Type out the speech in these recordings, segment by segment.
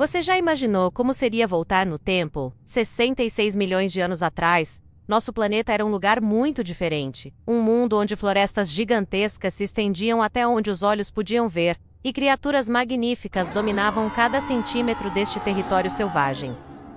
Você já imaginou como seria voltar no tempo? 66 milhões de anos atrás, nosso planeta era um lugar muito diferente. Um mundo onde florestas gigantescas se estendiam até onde os olhos podiam ver, e criaturas magníficas dominavam cada centímetro deste território selvagem.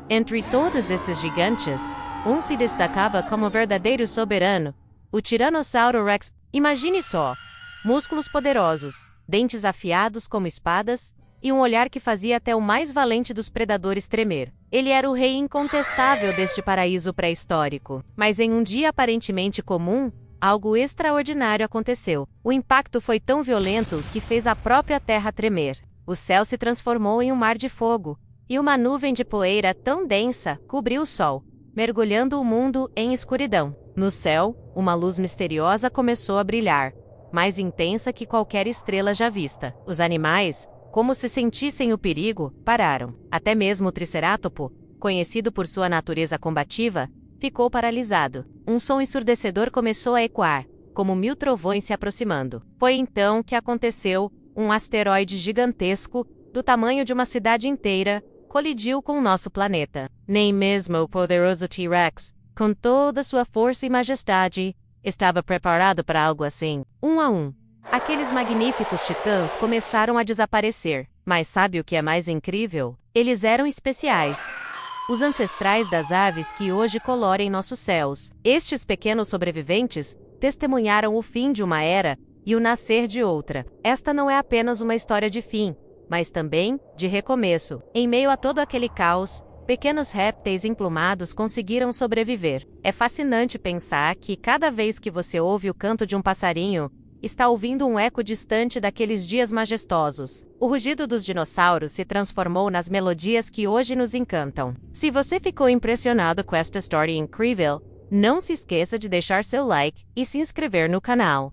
Entre todos esses gigantes, um se destacava como verdadeiro soberano, o Tiranossauro Rex. Imagine só: músculos poderosos, dentes afiados como espadas e um olhar que fazia até o mais valente dos predadores tremer. Ele era o rei incontestável deste paraíso pré-histórico. Mas em um dia aparentemente comum, algo extraordinário aconteceu. O impacto foi tão violento que fez a própria terra tremer. O céu se transformou em um mar de fogo, e uma nuvem de poeira tão densa cobriu o sol, mergulhando o mundo em escuridão. No céu, uma luz misteriosa começou a brilhar, mais intensa que qualquer estrela já vista. Os animais, como se sentissem o perigo, pararam. Até mesmo o Tricerátopo, conhecido por sua natureza combativa, ficou paralisado. Um som ensurdecedor começou a ecoar, como mil trovões se aproximando. Foi então que aconteceu: um asteroide gigantesco, do tamanho de uma cidade inteira, colidiu com o nosso planeta. Nem mesmo o poderoso T-Rex, com toda sua força e majestade, estava preparado para algo assim. Um a um, Aqueles magníficos titãs começaram a desaparecer, mas sabe o que é mais incrível? Eles eram especiais. Os ancestrais das aves que hoje colorem nossos céus, estes pequenos sobreviventes, testemunharam o fim de uma era e o nascer de outra. Esta não é apenas uma história de fim, mas também de recomeço. Em meio a todo aquele caos, pequenos répteis emplumados conseguiram sobreviver. É fascinante pensar que cada vez que você ouve o canto de um passarinho, está ouvindo um eco distante daqueles dias majestosos. O rugido dos dinossauros se transformou nas melodias que hoje nos encantam. Se você ficou impressionado com esta história incrível, não se esqueça de deixar seu like e se inscrever no canal.